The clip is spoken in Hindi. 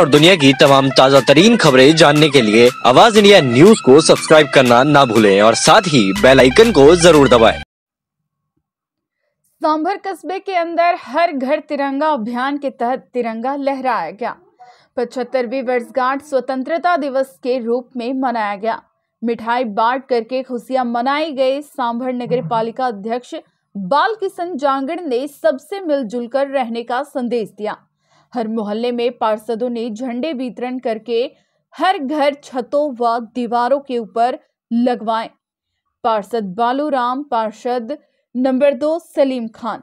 और दुनिया की तमाम ताज़ा तरीन खबरें जानने के लिए आवाज इंडिया न्यूज को सब्सक्राइब करना ना भूलें और साथ ही बेल आइकन को जरूर दबाएं। सांभर कस्बे के अंदर हर घर तिरंगा अभियान के तहत तिरंगा लहराया गया पचहत्तरवी वर्षगांठ स्वतंत्रता दिवस के रूप में मनाया गया मिठाई बांट करके खुशियां मनाई गई सांभर नगर पालिका अध्यक्ष बाल किशन जांगड़ ने सबसे मिलजुल कर रहने का संदेश दिया हर मोहल्ले में पार्षदों ने झंडे वितरण करके हर घर छतों व दीवारों के ऊपर लगवाए पार्षद बालूराम पार्षद नंबर दो सलीम खान